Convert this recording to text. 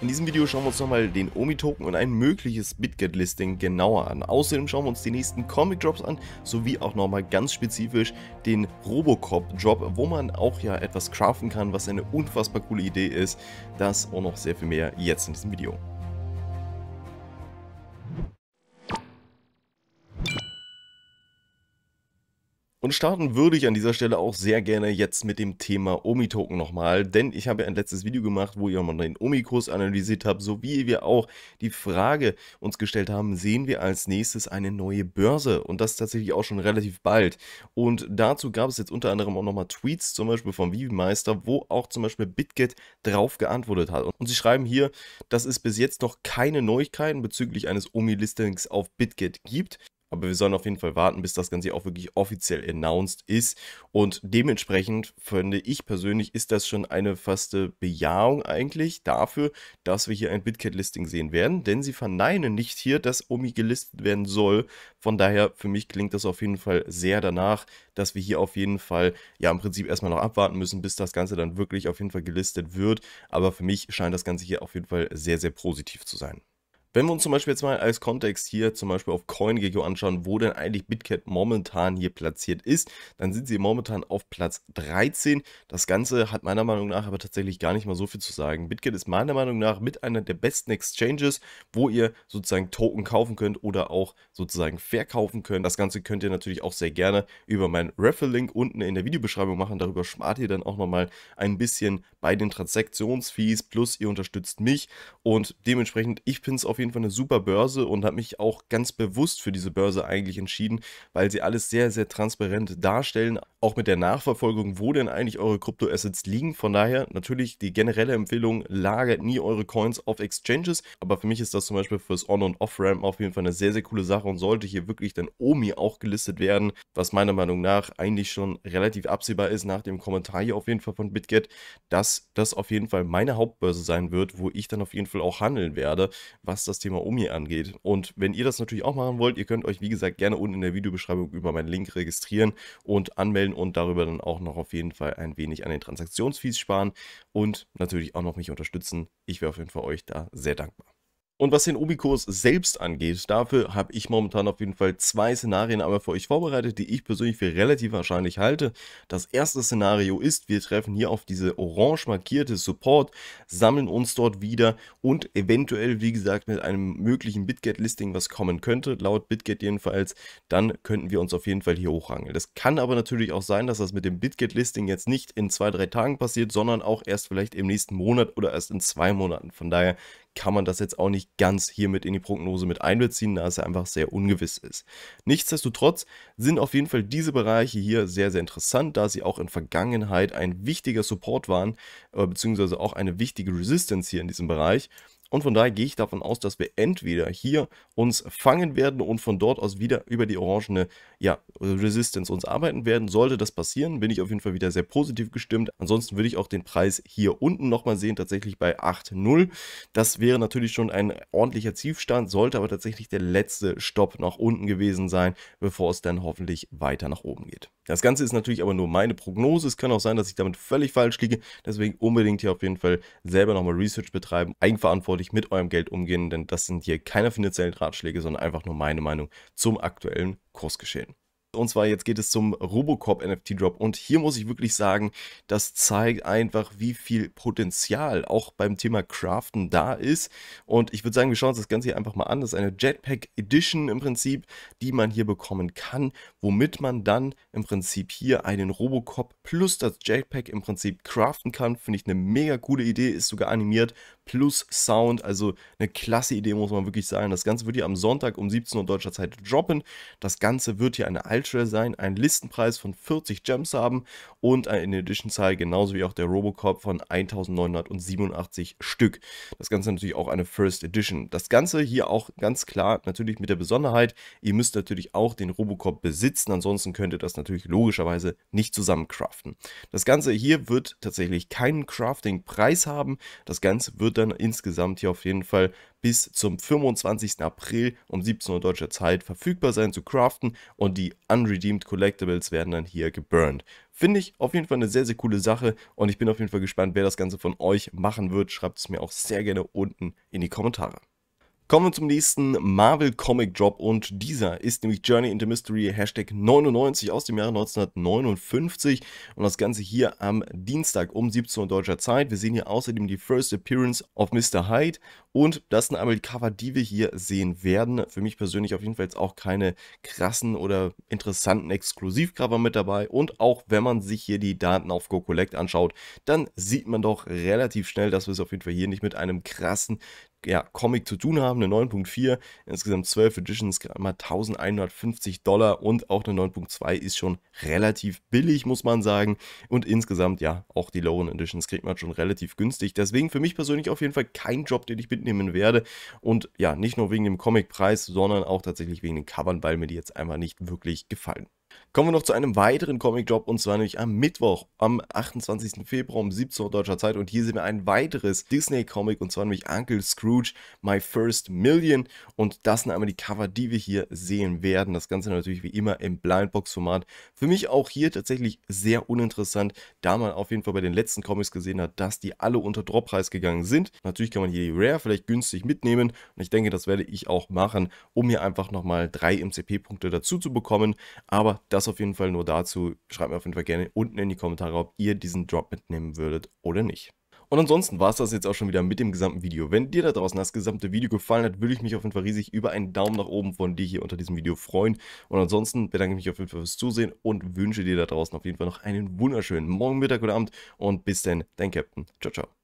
In diesem Video schauen wir uns nochmal den Omi-Token und ein mögliches BitGet-Listing genauer an. Außerdem schauen wir uns die nächsten Comic-Drops an, sowie auch nochmal ganz spezifisch den Robocop-Drop, wo man auch ja etwas craften kann, was eine unfassbar coole Idee ist. Das und noch sehr viel mehr jetzt in diesem Video. Und starten würde ich an dieser Stelle auch sehr gerne jetzt mit dem Thema Omi-Token nochmal, denn ich habe ja ein letztes Video gemacht, wo ihr auch mal den Omi-Kurs analysiert habe, sowie wir auch die Frage uns gestellt haben, sehen wir als nächstes eine neue Börse? Und das tatsächlich auch schon relativ bald. Und dazu gab es jetzt unter anderem auch nochmal Tweets, zum Beispiel vom Vivi-Meister, wo auch zum Beispiel BitGet drauf geantwortet hat. Und sie schreiben hier, dass es bis jetzt noch keine Neuigkeiten bezüglich eines Omi-Listings auf BitGet gibt. Aber wir sollen auf jeden Fall warten, bis das Ganze auch wirklich offiziell announced ist. Und dementsprechend finde ich persönlich, ist das schon eine faste Bejahung eigentlich dafür, dass wir hier ein BitCat-Listing sehen werden. Denn sie verneinen nicht hier, dass Omi gelistet werden soll. Von daher, für mich klingt das auf jeden Fall sehr danach, dass wir hier auf jeden Fall ja im Prinzip erstmal noch abwarten müssen, bis das Ganze dann wirklich auf jeden Fall gelistet wird. Aber für mich scheint das Ganze hier auf jeden Fall sehr, sehr positiv zu sein. Wenn wir uns zum Beispiel jetzt mal als Kontext hier zum Beispiel auf CoinGecko anschauen, wo denn eigentlich BitCat momentan hier platziert ist, dann sind sie momentan auf Platz 13. Das Ganze hat meiner Meinung nach aber tatsächlich gar nicht mal so viel zu sagen. BitCat ist meiner Meinung nach mit einer der besten Exchanges, wo ihr sozusagen Token kaufen könnt oder auch sozusagen verkaufen könnt. Das Ganze könnt ihr natürlich auch sehr gerne über meinen Raffle-Link unten in der Videobeschreibung machen. Darüber spart ihr dann auch nochmal ein bisschen bei den Transaktionsfees plus ihr unterstützt mich und dementsprechend, ich bin es auf auf jeden Fall eine super Börse und habe mich auch ganz bewusst für diese Börse eigentlich entschieden, weil sie alles sehr, sehr transparent darstellen, auch mit der Nachverfolgung, wo denn eigentlich eure Kryptoassets liegen. Von daher natürlich die generelle Empfehlung, lagert nie eure Coins auf Exchanges, aber für mich ist das zum Beispiel fürs On- und Off-Ramp auf jeden Fall eine sehr, sehr coole Sache und sollte hier wirklich dann OMI auch gelistet werden, was meiner Meinung nach eigentlich schon relativ absehbar ist nach dem Kommentar hier auf jeden Fall von BitGet, dass das auf jeden Fall meine Hauptbörse sein wird, wo ich dann auf jeden Fall auch handeln werde, was das Thema Omi angeht. Und wenn ihr das natürlich auch machen wollt, ihr könnt euch, wie gesagt, gerne unten in der Videobeschreibung über meinen Link registrieren und anmelden und darüber dann auch noch auf jeden Fall ein wenig an den Transaktionsfees sparen und natürlich auch noch mich unterstützen. Ich wäre auf jeden Fall euch da sehr dankbar. Und was den Obi-Kurs selbst angeht, dafür habe ich momentan auf jeden Fall zwei Szenarien aber für euch vorbereitet, die ich persönlich für relativ wahrscheinlich halte. Das erste Szenario ist, wir treffen hier auf diese orange markierte Support, sammeln uns dort wieder und eventuell, wie gesagt, mit einem möglichen BitGet-Listing, was kommen könnte, laut BitGet jedenfalls, dann könnten wir uns auf jeden Fall hier hochrangeln. Das kann aber natürlich auch sein, dass das mit dem BitGet-Listing jetzt nicht in zwei, drei Tagen passiert, sondern auch erst vielleicht im nächsten Monat oder erst in zwei Monaten. Von daher kann man das jetzt auch nicht ganz hiermit in die Prognose mit einbeziehen, da es ja einfach sehr ungewiss ist. Nichtsdestotrotz sind auf jeden Fall diese Bereiche hier sehr, sehr interessant, da sie auch in Vergangenheit ein wichtiger Support waren, äh, beziehungsweise auch eine wichtige Resistance hier in diesem Bereich. Und von daher gehe ich davon aus, dass wir entweder hier uns fangen werden und von dort aus wieder über die orangene ja, Resistance uns arbeiten werden. Sollte das passieren, bin ich auf jeden Fall wieder sehr positiv gestimmt. Ansonsten würde ich auch den Preis hier unten nochmal sehen, tatsächlich bei 8,0. Das wäre natürlich schon ein ordentlicher Tiefstand, sollte aber tatsächlich der letzte Stopp nach unten gewesen sein, bevor es dann hoffentlich weiter nach oben geht. Das Ganze ist natürlich aber nur meine Prognose. Es kann auch sein, dass ich damit völlig falsch liege. Deswegen unbedingt hier auf jeden Fall selber nochmal Research betreiben. Eigenverantwortlich verantwortlich mit eurem Geld umgehen, denn das sind hier keine finanziellen Ratschläge, sondern einfach nur meine Meinung zum aktuellen Kursgeschehen. Und zwar jetzt geht es zum Robocop NFT Drop und hier muss ich wirklich sagen, das zeigt einfach, wie viel Potenzial auch beim Thema Craften da ist. Und ich würde sagen, wir schauen uns das Ganze hier einfach mal an. Das ist eine Jetpack Edition im Prinzip, die man hier bekommen kann, womit man dann im Prinzip hier einen Robocop plus das Jetpack im Prinzip craften kann. Finde ich eine mega coole Idee, ist sogar animiert, plus Sound. Also eine klasse Idee, muss man wirklich sagen. Das Ganze wird hier am Sonntag um 17 Uhr deutscher Zeit droppen. Das Ganze wird hier eine Ultra sein, einen Listenpreis von 40 Gems haben und eine Edition-Zahl genauso wie auch der Robocop von 1987 Stück. Das Ganze natürlich auch eine First Edition. Das Ganze hier auch ganz klar natürlich mit der Besonderheit, ihr müsst natürlich auch den Robocop besitzen, ansonsten könnt ihr das natürlich logischerweise nicht zusammen craften. Das Ganze hier wird tatsächlich keinen Crafting-Preis haben. Das Ganze wird dann insgesamt hier auf jeden Fall bis zum 25. April um 17 Uhr deutscher Zeit verfügbar sein zu craften und die unredeemed Collectibles werden dann hier geburnt. Finde ich auf jeden Fall eine sehr, sehr coole Sache und ich bin auf jeden Fall gespannt, wer das Ganze von euch machen wird. Schreibt es mir auch sehr gerne unten in die Kommentare. Kommen wir zum nächsten Marvel Comic Drop und dieser ist nämlich Journey into Mystery Hashtag 99 aus dem Jahre 1959 und das Ganze hier am Dienstag um 17 Uhr deutscher Zeit. Wir sehen hier außerdem die First Appearance of Mr. Hyde und das sind einmal die Cover, die wir hier sehen werden. Für mich persönlich auf jeden Fall jetzt auch keine krassen oder interessanten Exklusivcover mit dabei und auch wenn man sich hier die Daten auf Go Collect anschaut, dann sieht man doch relativ schnell, dass wir es auf jeden Fall hier nicht mit einem krassen ja, Comic zu tun haben, eine 9.4, insgesamt 12 Editions, gerade mal 1150 Dollar und auch eine 9.2 ist schon relativ billig, muss man sagen. Und insgesamt, ja, auch die Lowen Editions kriegt man schon relativ günstig. Deswegen für mich persönlich auf jeden Fall kein Job, den ich mitnehmen werde. Und ja, nicht nur wegen dem Comic-Preis, sondern auch tatsächlich wegen den Covern, weil mir die jetzt einfach nicht wirklich gefallen. Kommen wir noch zu einem weiteren Comic-Drop und zwar nämlich am Mittwoch, am 28. Februar um 17 Uhr deutscher Zeit. Und hier sehen wir ein weiteres Disney-Comic und zwar nämlich Uncle Scrooge, My First Million. Und das sind einmal die Cover, die wir hier sehen werden. Das Ganze natürlich wie immer im Blindbox-Format. Für mich auch hier tatsächlich sehr uninteressant, da man auf jeden Fall bei den letzten Comics gesehen hat, dass die alle unter Droppreis gegangen sind. Natürlich kann man hier die Rare vielleicht günstig mitnehmen und ich denke, das werde ich auch machen, um hier einfach nochmal drei MCP-Punkte dazu zu bekommen. Aber das auf jeden Fall nur dazu. Schreibt mir auf jeden Fall gerne unten in die Kommentare, ob ihr diesen Drop mitnehmen würdet oder nicht. Und ansonsten war es das jetzt auch schon wieder mit dem gesamten Video. Wenn dir da draußen das gesamte Video gefallen hat, würde ich mich auf jeden Fall riesig über einen Daumen nach oben von dir hier unter diesem Video freuen. Und ansonsten bedanke ich mich auf jeden Fall fürs Zusehen und wünsche dir da draußen auf jeden Fall noch einen wunderschönen Morgen, Mittag oder Abend. Und bis dann, dein Captain. Ciao, ciao.